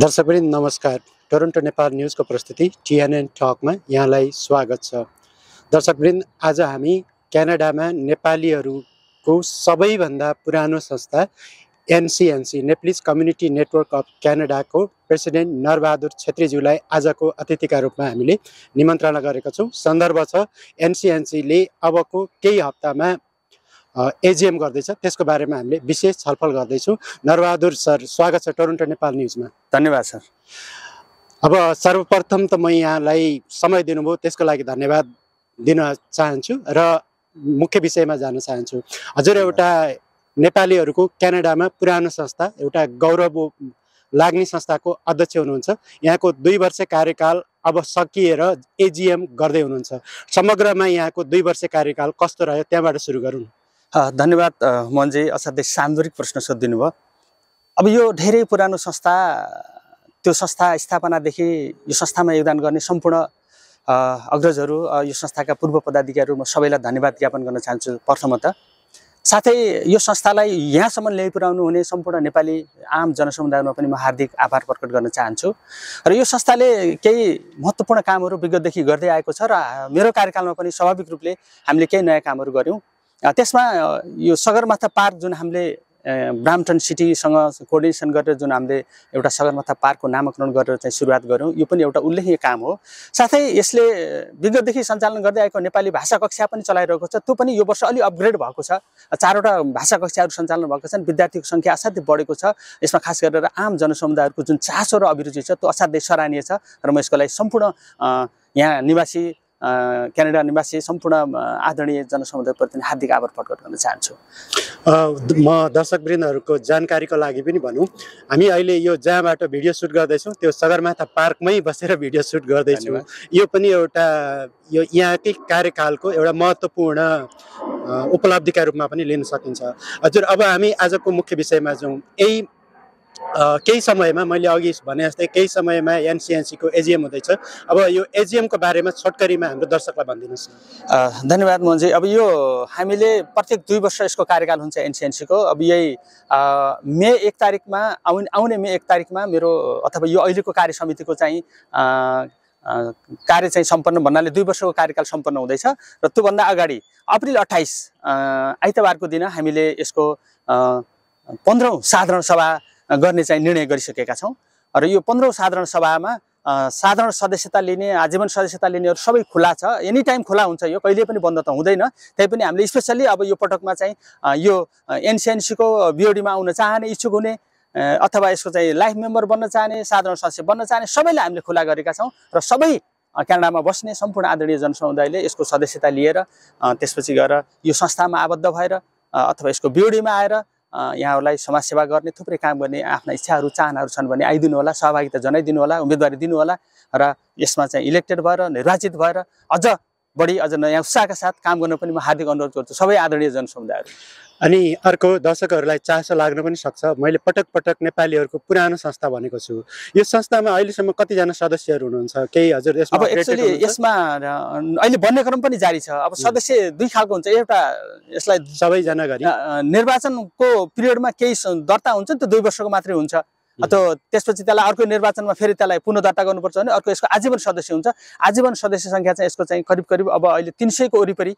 दर्शकवृन्द नमस्कार टोरन्टो नेपाल न्युजको प्रस्तुति टिएनएन टकमा यहाँलाई स्वागत छ दर्शकवृन्द आज हामी क्यानाडामा नेपालीहरूको सबैभन्दा पुरानो संस्था NCNC Nepalese community network of क्यानाडाको प्रेसिडेन्ट नरबहादुर छेत्रीज्यूलाई आजको अतिथिका रूपमा हामीले निमन्त्रणा गरेका छौँ सन्दर्भ छ एनसिएनसीले अबको केही हप्तामा एजिएम गर्दैछ त्यसको बारेमा हामीले विशेष छलफल गर्दैछौँ नरबहादुर सर स्वागत छ टोरन्टो नेपाल न्युजमा धन्यवाद सर अब सर्वप्रथम त म यहाँलाई समय दिनुभयो त्यसको लागि धन्यवाद दिन चाहन्छु र मुख्य विषयमा जान चाहन्छु हजुर एउटा नेपालीहरूको क्यानाडामा पुरानो संस्था एउटा गौरव लाग्ने संस्थाको अध्यक्ष हुनुहुन्छ यहाँको दुई वर्ष कार्यकाल अब सकिएर एजिएम गर्दै हुनुहुन्छ समग्रमा यहाँको दुई वर्ष कार्यकाल कस्तो रह्यो त्यहाँबाट सुरु गरौँ धन्यवाद मन्जे असाध्यै सान्दर्भिक प्रश्न सोधिदिनु भयो अब यो धेरै पुरानो संस्था त्यो संस्था स्थापनादेखि यो संस्थामा योगदान गर्ने सम्पूर्ण अग्रजहरू यो संस्थाका पूर्व पदाधिकारीहरू म सबैलाई धन्यवाद ज्ञापन गर्न चाहन्छु प्रथमत साथै यो संस्थालाई यहाँसम्म ल्याइपुर्याउनु हुने सम्पूर्ण नेपाली आम जनसमुदायमा पनि म हार्दिक आभार प्रकट गर्न चाहन्छु र यो संस्थाले केही महत्त्वपूर्ण कामहरू विगतदेखि गर्दै आएको छ र मेरो कार्यकालमा पनि स्वाभाविक रूपले हामीले केही नयाँ कामहरू गऱ्यौँ त्यसमा यो सगरमाथा पार्क जुन हामीले ब्राम्पटन सिटीसँग कोर्डिनेसन गरेर जुन हामीले एउटा सगरमाथा पार्कको नामाकरण गरेर चाहिँ सुरुवात गऱ्यौँ यो पनि एउटा उल्लेखनीय काम हो साथै यसले विगतदेखि सञ्चालन गर्दै आएको नेपाली भाषा कक्षा पनि चलाइरहेको छ त्यो पनि यो वर्ष अलि अपग्रेड भएको छ चारवटा भाषा कक्षाहरू सञ्चालन भएको छन् विद्यार्थीको सङ्ख्या असाध्यै बढेको छ यसमा खास गरेर आम जनसमुदायहरूको जुन चासो र अभिरुचि छ त्यो असाध्यै सराहनीय छ र म यसको लागि सम्पूर्ण यहाँ निवासी क्यानाडा निवासी सम्पूर्ण आदरणीय जनसमुदायप्रति हार्दिक आभार प्रकट गर्न चाहन्छु म दर्शकवृन्दहरूको जानकारीको लागि पनि भनौँ हामी अहिले यो जहाँबाट भिडियो सुट गर्दैछौँ त्यो सगरमाथा पार्कमै बसेर भिडियो सुट गर्दैछौँ यो पनि एउटा यो यहाँकै कार्यकालको एउटा महत्त्वपूर्ण उपलब्धिका रूपमा पनि लिन सकिन्छ हजुर अब हामी आजको मुख्य विषयमा जाउँ यही केही समयमा मैले अघि भने जस्तै केही समयमा एनसिएनसीको एजिएम हुँदैछ अब यो एजिएमको बारेमा छोटकरीमा हाम्रो दर्शकलाई भनिदिनुहोस् धन्यवाद मोहनजी अब यो हामीले प्रत्येक दुई वर्ष यसको कार्यकाल हुन्छ एनसिएनसीको अब यही मे एक तारिकमा आउने आउने मे एक तारिकमा मेरो अथवा यो अहिलेको कार्य समितिको चाहिँ कार्य चाहिँ सम्पन्न भन्नाले दुई वर्षको कार्यकाल सम्पन्न हुँदैछ र त्योभन्दा अगाडि अप्रिल अट्ठाइस आइतबारको दिन हामीले यसको पन्ध्रौँ साधारण सभा गर्ने चाहिँ निर्णय गरिसकेका छौँ र यो पन्ध्रौँ साधारण सभामा साधारण सदस्यता लिने आजीवन सदस्यता लिनेहरू सबै खुला छ एनी टाइम खुला हुन्छ यो कहिले पनि बन्द त हुँदैन त्यही पनि हामीले स्पेसल्ली अब यो पटकमा चाहिँ यो एनसिएनसीको बिओडीमा आउन चाहने इच्छुक हुने अथवा यसको चाहिँ लाइफ मेम्बर बन्न चाहने साधारण सदस्य बन्न चाहने सबैलाई हामीले खुला गरेका छौँ र सबै क्यानाडामा बस्ने सम्पूर्ण आदरणीय जनसमुदायले यसको सदस्यता लिएर त्यसपछि गएर यो संस्थामा आबद्ध भएर अथवा यसको बिओडीमा आएर यहाँहरूलाई समाजसेवा गर्ने थुप्रै काम गर्ने आफ्ना इच्छाहरू चाहनाहरू छन् भने आइदिनु होला सहभागिता जनाइदिनु होला उम्मेदवारी दिनुहोला र यसमा चाहिँ इलेक्टेड भएर निर्वाचित भएर अझ बढी अझ नयाँ उत्साहका साथ काम गर्न पनि म हार्दिक अनुरोध गर्छु सबै आदरणीय जनसमुदायहरू अनि अर्को दर्शकहरूलाई चासो लाग्न पनि सक्छ मैले पटक पटक नेपालीहरूको पुरानो संस्था भनेको छु यो संस्थामा अहिलेसम्म कतिजना सदस्यहरू हुनुहुन्छ केही हजुर अब एक्चुली यसमा अहिले बन्ने क्रम पनि जारी छ अब सदस्य दुई खालको हुन्छ एउटा यसलाई सबैजना गरी निर्वाचनको पिरियडमा केही दर्ता हुन्छ नि त दुई वर्षको मात्रै हुन्छ अन्त त्यसपछि त्यसलाई अर्को निर्वाचनमा फेरि त्यसलाई पुनः दर्ता गर्नुपर्छ भने अर्को यसको आजीवन सदस्य हुन्छ आजीवन सदस्य सङ्ख्या चाहिँ यसको चाहिँ करिब करिब अब अहिले तिन सयको वरिपरि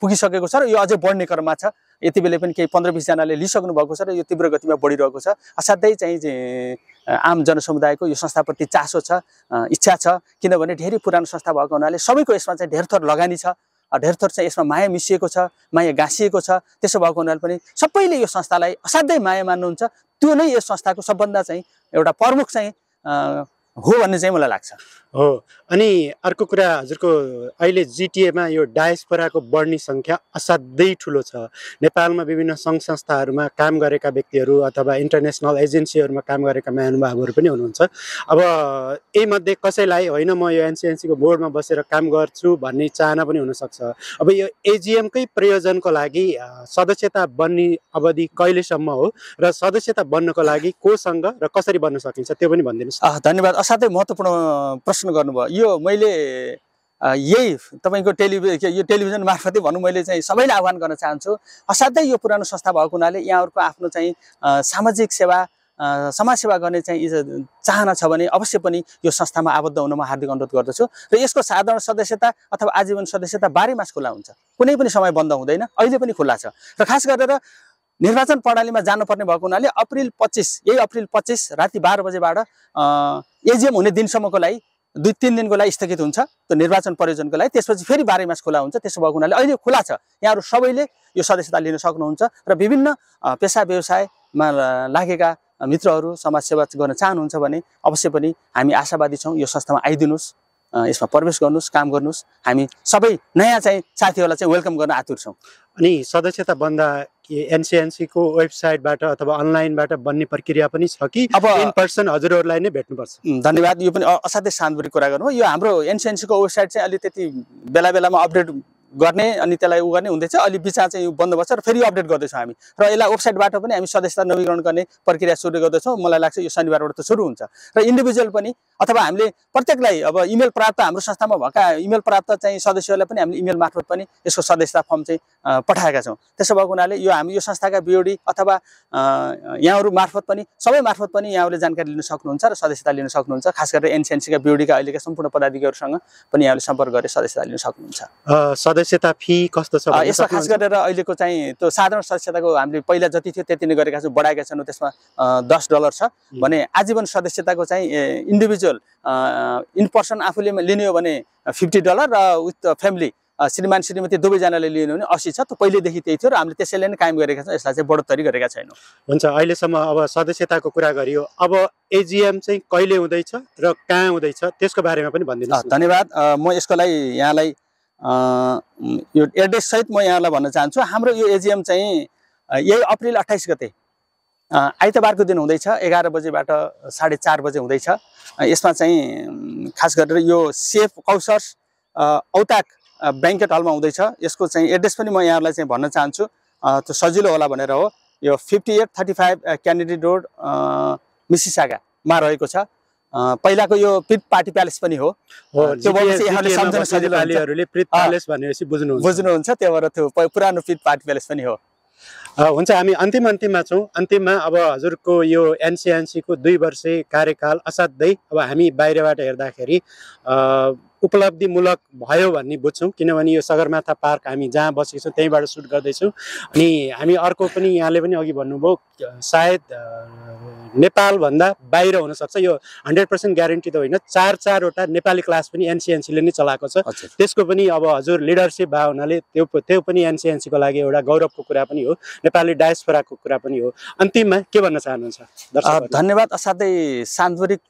पुगिसकेको छ र यो अझै बढ्ने क्रममा छ यति बेला पनि केही पन्ध्र बिसजनाले लिइसक्नु भएको छ र यो तीव्र गतिमा बढिरहेको छ असाध्यै चाहिँ आम जनसमुदायको यो संस्थाप्रति चासो छ इच्छा छ किनभने धेरै पुरानो संस्था भएको हुनाले सबैको यसमा चाहिँ धेर थोर लगानी छ थोर चाहिँ यसमा माया मिसिएको छ माया गाँसिएको छ त्यसो भएको हुनाले पनि सबैले यो संस्थालाई असाध्यै माया मान्नुहुन्छ त्यो नै यो संस्थाको सबभन्दा चाहिँ एउटा प्रमुख चाहिँ हो भन्ने चाहिँ मलाई लाग्छ हो अनि अर्को कुरा हजुरको अहिले जिटिएमा यो डायसपराको बढ्ने सङ्ख्या असाध्यै ठुलो छ नेपालमा विभिन्न सङ्घ संस्थाहरूमा काम गरेका व्यक्तिहरू अथवा इन्टरनेसनल एजेन्सीहरूमा काम गरेका महानुभावहरू पनि हुनुहुन्छ अब यही मध्ये कसैलाई होइन म यो एनसिएनसीको बोर्डमा बसेर काम गर्छु भन्ने चाहना पनि हुनसक्छ अब यो एजिएमकै प्रयोजनको लागि सदस्यता बन्ने अवधि कहिलेसम्म हो र सदस्यता बन्नको लागि कोसँग र कसरी बन्न सकिन्छ त्यो पनि भनिदिनुहोस् धन्यवाद असाध्यै महत्त्वपूर्ण प्रश्न प्रश्न गर्नुभयो यो मैले यही तपाईँको टेलिभि यो टेलिभिजन मार्फतै भनौँ मैले चाहिँ सबैलाई आह्वान गर्न चाहन्छु असाध्यै यो पुरानो संस्था भएको हुनाले यहाँहरूको आफ्नो चाहिँ सामाजिक सेवा समाजसेवा गर्ने चाहिँ चाहना छ भने अवश्य पनि यो संस्थामा आबद्ध हुन म हार्दिक अनुरोध गर्दछु र यसको साधारण सदस्यता अथवा आजीवन सदस्यता बाह्रै मास खुला हुन्छ कुनै पनि समय बन्द हुँदैन अहिले पनि खुल्ला छ र खास गरेर निर्वाचन प्रणालीमा जानुपर्ने भएको हुनाले अप्रिल पच्चिस यही अप्रिल पच्चिस राति बाह्र बजेबाट एजिएम हुने दिनसम्मको लागि दुई तिन दिनको लागि स्थगित हुन्छ त्यो निर्वाचन प्रयोजनको लागि त्यसपछि फेरि बाह्रै मास खुला हुन्छ त्यसो भएको हुनाले अहिले खुला छ यहाँहरू सबैले यो सदस्यता लिन सक्नुहुन्छ र विभिन्न पेसा व्यवसायमा लागेका मित्रहरू समाजसेवा गर्न चाहनुहुन्छ भने अवश्य पनि हामी आशावादी छौँ यो संस्थामा आइदिनुहोस् यसमा प्रवेश गर्नुहोस् काम गर्नुहोस् हामी सबै नयाँ चाहिँ साथीहरूलाई चाहिँ वेलकम गर्न आतुर छौँ अनि सदस्यता बन्दा एनसिएनसीको वेबसाइटबाट अथवा अनलाइनबाट बन्ने प्रक्रिया पनि छ कि अब इन पर्सन हजुरहरूलाई नै भेट्नुपर्छ धन्यवाद यो पनि असाध्यै सान्दुरी कुरा गर्नु यो हाम्रो एनसिएनसीको वेबसाइट चाहिँ अलिक त्यति बेला बेलामा अपडेट गर्ने अनि त्यसलाई उ गर्ने हुँदैछ अहिले विचार चाहिँ यो बन्द भएको छ र फेरि अपडेट गर्दैछौँ हामी र यसलाई वेबसाइटबाट पनि हामी सदस्यता नवीकरण गर्ने प्रक्रिया सुरु गर्दैछौँ मलाई लाग्छ यो शनिबारबाट त सुरु हुन्छ र इन्डिभिजुअल पनि अथवा हामीले प्रत्येकलाई अब इमेल प्राप्त हाम्रो संस्थामा भएका इमेल प्राप्त चाहिँ सदस्यहरूलाई पनि हामीले इमेल मार्फत पनि यसको सदस्यता फर्म चाहिँ पठाएका छौँ त्यसो भएको हुनाले यो हामी यो संस्थाका बिओडी अथवा यहाँहरू मार्फत पनि सबै मार्फत पनि यहाँहरूले जानकारी लिन सक्नुहुन्छ र सदस्यता लिन सक्नुहुन्छ खास गरेर एनसिएनसीका बिओडीका अहिलेका सम्पूर्ण पदाधिकारीहरूसँग पनि यहाँले सम्पर्क गरेर सदस्यता लिन सक्नुहुन्छ सदस्यता फी कस्तो छ यसमा खास गरेर अहिलेको चाहिँ त्यो साधारण सदस्यताको हामीले पहिला जति थियो त्यति नै गरेका छौँ बढाएका छैनौँ त्यसमा दस डलर छ भने आजीवन सदस्यताको चाहिँ इन्डिभिजुअल इन पर्सन आफूले लिने हो भने फिफ्टी डलर र विथ फ्यामिली श्रीमान श्रीमती दुवैजनाले लिनु भने असी छ त्यो पहिलेदेखि त्यही थियो र हामीले त्यसैले नै कायम गरेका छौँ यसलाई चाहिँ बढोत्तरी गरेका छैनौँ हुन्छ अहिलेसम्म अब सदस्यताको कुरा गरियो अब एजिएम चाहिँ कहिले हुँदैछ र कहाँ हुँदैछ त्यसको बारेमा पनि भनिदिनु धन्यवाद म यसको लागि यहाँलाई यो एड्रेससहित म यहाँलाई भन्न चाहन्छु हाम्रो यो एजिएम चाहिँ यही अप्रिल अट्ठाइस गते आइतबारको दिन हुँदैछ एघार बजेबाट साढे चार बजे हुँदैछ यसमा चाहिँ खास गरेर यो सेफ कौसर्स औताक ब्याङ्केट हलमा हुँदैछ यसको चाहिँ एड्रेस पनि म यहाँहरूलाई चाहिँ भन्न चाहन्छु त्यो सजिलो होला भनेर हो यो fifty eight thirty five Candidate Road मिसिसागामा रहेको छ पहिलाको यो पिप पार्टी प्यालेस पनि हो त्यो बुझ्नुहुन्छ त्यही भएर त्यो पुरानो पिप पार्टी प्यालेस पनि हो हुन्छ हामी अन्तिम अन्तिममा छौँ अन्तिममा अब हजुरको यो एनसिएनसीको दुई वर्षे कार्यकाल असाध्यै अब हामी बाहिरबाट हेर्दाखेरि उपलब्धिमूलक भयो भन्ने बुझ्छौँ किनभने यो सगरमाथा पार्क हामी जहाँ बसेको छौँ त्यहीँबाट सुट गर्दैछौँ अनि हामी अर्को पनि यहाँले पनि अघि भन्नुभयो सायद नेपालभन्दा बाहिर हुनसक्छ यो हन्ड्रेड पर्सेन्ट ग्यारेन्टी त होइन चार चारवटा नेपाली क्लास पनि एनसिएनसीले नै चलाएको छ त्यसको पनि अब हजुर लिडरसिप भएको हुनाले त्यो त्यो पनि एनसिएनसीको लागि एउटा गौरवको कुरा पनि हो नेपाली डायस्फोराको कुरा पनि हो अन्तिममा के भन्न चाहनुहुन्छ धन्यवाद असाध्यै सान्दर्भिक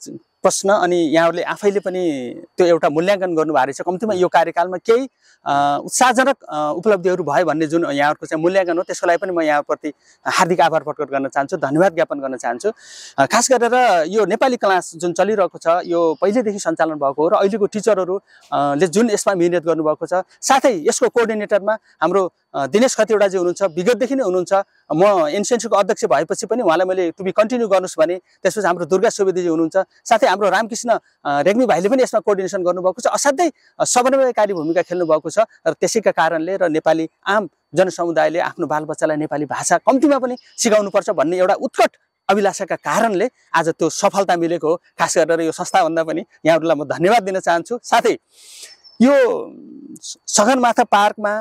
प्रश्न अनि यहाँहरूले आफैले पनि त्यो एउटा मूल्याङ्कन गर्नुभएको रहेछ कम्तीमा यो कार्यकालमा केही उत्साहजनक उपलब्धिहरू भयो भन्ने जुन यहाँहरूको चाहिँ मूल्याङ्कन हो त्यसको लागि पनि म यहाँप्रति हार्दिक आभार प्रकट गर्न चाहन्छु धन्यवाद ज्ञापन गर्न चाहन्छु खास गरेर यो नेपाली क्लास जुन चलिरहेको छ यो पहिल्यैदेखि सञ्चालन भएको हो र अहिलेको टिचरहरूले जुन यसमा मिहिनेत गर्नुभएको छ साथै यसको कोअर्डिनेटरमा हाम्रो दिनेश खतिवटाजी हुनुहुन्छ विगतदेखि नै हुनुहुन्छ म एनसिएनसीको अध्यक्ष भएपछि पनि उहाँलाई मैले तुमी कन्टिन्यू गर्नुहोस् भने त्यसपछि हाम्रो दुर्गा सुवेदीजी हुनुहुन्छ साथै हाम्रो रामकृष्ण रेग्मी भाइले पनि यसमा कोर्डिनेसन गर्नुभएको छ असाध्यै समन्वयकारी भूमिका खेल्नुभएको छ र त्यसैका कारणले र नेपाली आम जनसमुदायले आफ्नो बालबच्चालाई नेपाली भाषा कम्तीमा पनि सिकाउनुपर्छ भन्ने एउटा उत्कट अभिलाषाका कारणले आज त्यो सफलता मिलेको हो खास गरेर यो संस्थाभन्दा पनि यहाँहरूलाई म धन्यवाद दिन चाहन्छु साथै यो सगरमाथा पार्कमा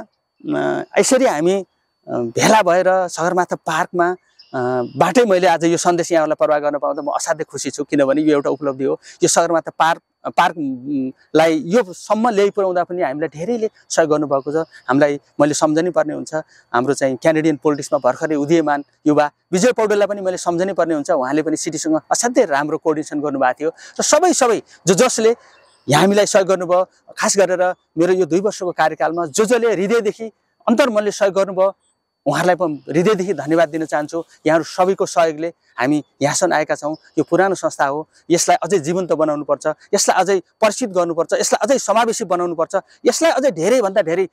यसरी हामी भेला भएर सगरमाथा पार्कमा बाटै मैले आज यो सन्देश यहाँहरूलाई प्रवाह गर्न पाउँदा म असाध्यै खुसी छु किनभने यो एउटा उपलब्धि हो यो सगरमाथा पार्क पार्कलाई योसम्म ल्याइ पुऱ्याउँदा पनि हामीलाई धेरैले सहयोग गर्नुभएको छ हामीलाई मैले सम्झनै पर्ने हुन्छ हाम्रो चाहिँ क्यानेडियन पोलिटिक्समा भर्खरै उदयमान युवा विजय पौडेललाई पनि मैले सम्झनै पर्ने हुन्छ उहाँले पनि सिटीसँग असाध्यै राम्रो कोर्डिनेसन गर्नुभएको थियो र सबै सबै जो जसले हामीलाई सहयोग गर्नुभयो खास गरेर मेरो यो दुई वर्षको कार्यकालमा जो जसले हृदयदेखि अन्तर्मनले सहयोग गर्नुभयो उहाँहरूलाई पनि हृदयदेखि धन्यवाद दिन चाहन्छु यहाँहरू सबैको सहयोगले हामी यहाँसम्म आएका छौँ यो पुरानो संस्था हो यसलाई अझै जीवन्त बनाउनुपर्छ यसलाई अझै परिचित गर्नुपर्छ यसलाई अझै समावेशी बनाउनुपर्छ यसलाई अझै धेरैभन्दा धेरै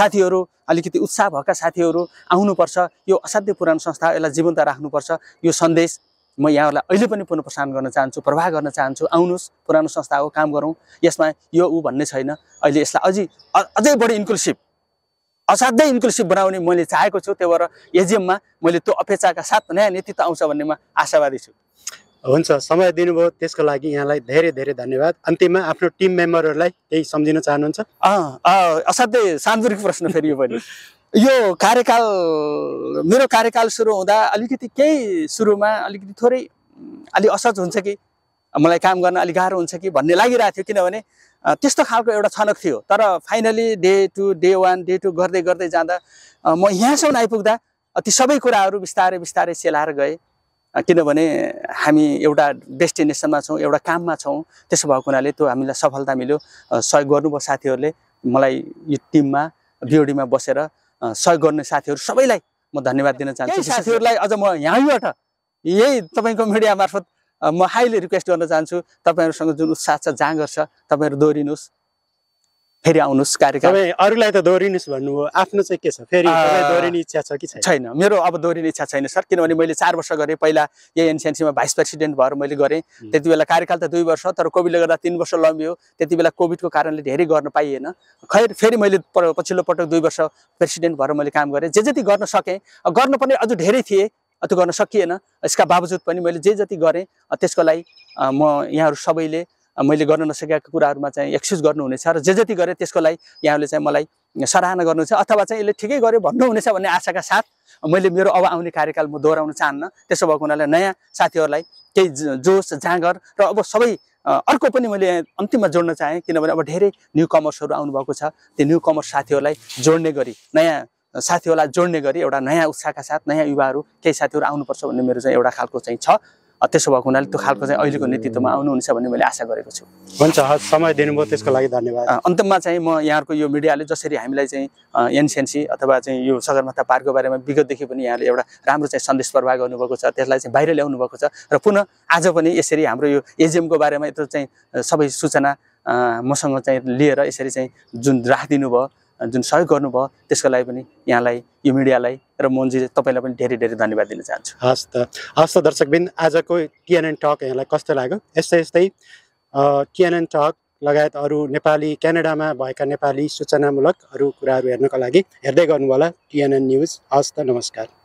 साथीहरू अलिकति उत्साह भएका साथीहरू आउनुपर्छ यो असाध्य पुरानो संस्था यसलाई जीवन्त राख्नुपर्छ यो सन्देश म यहाँहरूलाई अहिले पनि पुनः प्रसारण गर्न चाहन्छु प्रवाह गर्न चाहन्छु आउनुहोस् पुरानो संस्था हो काम गरौँ यसमा यो ऊ भन्ने छैन अहिले यसलाई अझै अझै बढी इन्क्लुसिभ असाध्यै इन्क्लुसिभ बनाउने मैले चाहेको छु त्यही भएर एजिएममा मैले त्यो अपेक्षाका साथ नयाँ नेतृत्व आउँछ भन्ने म आशावादी छु हुन्छ समय दिनुभयो त्यसको लागि यहाँलाई धेरै धेरै धन्यवाद अन्तिममा आफ्नो टिम मेम्बरहरूलाई केही सम्झिन चाहनुहुन्छ असाध्यै सान्दर्भिक प्रश्न फेरि यो पनि यो कार्यकाल मेरो कार्यकाल सुरु हुँदा अलिकति केही सुरुमा अलिकति थोरै अलिक असहज हुन्छ कि मलाई काम गर्न अलिक गाह्रो हुन्छ कि भन्ने लागिरहेको थियो किनभने त्यस्तो खालको एउटा छनक थियो तर finally day to day one day to गर्दै गर्दै जाँदा म यहाँसम्म आइपुग्दा ती सबै कुराहरू बिस्तारै बिस्तारै सेलाएर गएँ किनभने हामी एउटा डेस्टिनेसनमा छौँ एउटा काममा छौँ त्यसो भएको हुनाले त्यो हामीलाई सफलता मिल्यो सहयोग गर्नुभयो साथीहरूले मलाई यो टिममा बिओडीमा बसेर सहयोग गर्ने साथीहरू सबैलाई म धन्यवाद दिन चाहन्छु साथीहरूलाई अझ म यहीँबाट यही तपाईँको मिडिया मार्फत म हाइली रिक्वेस्ट गर्न चाहन्छु तपाईँहरूसँग जुन उत्साह छ जाँगर छ तपाईँहरू दोहोरिनुहोस् फेरि आउनुहोस् कार्यक्रम अरूलाई त दोहोरिनुहोस् भन्नुभयो आफ्नो चाहिँ के छ फेरि दोहोरिने इच्छा छ कि छैन मेरो अब दोहोरिने इच्छा छैन सर किनभने मैले चार वर्ष गरेँ पहिला यही एनसिएनसीमा भाइस प्रेसिडेन्ट भएर मैले गरेँ त्यति बेला कार्यकाल त दुई वर्ष तर कोभिडले गर्दा तिन वर्ष लम्बियो त्यति बेला कोभिडको कारणले धेरै गर्न पाइएन खैर फेरि मैले पछिल्लो पटक दुई वर्ष प्रेसिडेन्ट भएर मैले काम गरेँ जे जति गर्न सकेँ गर्नुपर्ने अझ धेरै थिएँ त्यो गर्न सकिएन यसका बावजुद पनि मैले जे जति गरेँ त्यसको लागि म यहाँहरू सबैले मैले गर्न नसकेका कुराहरूमा चाहिँ एक्सक्युज गर्नुहुनेछ र जे जति गरेँ त्यसको लागि यहाँहरूले चाहिँ मलाई सराहना गर्नुहुन्छ अथवा चाहिँ यसले ठिकै गर्यो भन्नुहुनेछ भन्ने आशाका साथ मैले मेरो अब आउने कार्यकाल म दोहोऱ्याउन चाहन्न त्यसो भएको हुनाले नयाँ साथीहरूलाई केही जोस जाँगर र अब सबै अर्को पनि मैले अन्तिममा जोड्न चाहेँ किनभने अब धेरै न्यु कमर्सहरू आउनुभएको छ त्यो न्यु कमर्स साथीहरूलाई जोड्ने गरी नयाँ साथीहरूलाई जोड्ने गरी एउटा नयाँ उत्साहका साथ नयाँ युवाहरू केही साथीहरू आउनुपर्छ भन्ने मेरो चाहिँ एउटा खालको चाहिँ छ त्यसो भएको हुनाले त्यो खालको चाहिँ अहिलेको नेतृत्वमा आउनुहुन्छ भन्ने मैले आशा गरेको छु हुन्छ हस् समय दिनुभयो त्यसको लागि धन्यवाद अन्तमा चाहिँ म यहाँहरूको यो मिडियाले जसरी हामीलाई चाहिँ एनसिएनसी अथवा चाहिँ यो सगरमाथा पार्कको बारेमा विगतदेखि पनि यहाँले एउटा राम्रो चाहिँ सन्देश प्रवाह गर्नुभएको छ त्यसलाई चाहिँ बाहिर ल्याउनु भएको छ र पुनः आज पनि यसरी हाम्रो यो एजिएमको बारेमा यत्रो चाहिँ सबै सूचना मसँग चाहिँ लिएर यसरी चाहिँ जुन राखिदिनु भयो जुन सहयोग गर्नुभयो त्यसको लागि पनि यहाँलाई यो मिडियालाई र मोहनजी तपाईँलाई पनि धेरै धेरै धन्यवाद दिन चाहन्छु हस् त हस् त दर्शकबिन आजको टिएनएन टक यहाँलाई कस्तो लाग्यो यस्तै यस्तै टिएनएन टक लगायत अरू नेपाली क्यानाडामा भएका नेपाली सूचनामूलक अरू कुराहरू हेर्नको लागि हेर्दै गर्नु होला टिएनएन न्युज हस् त नमस्कार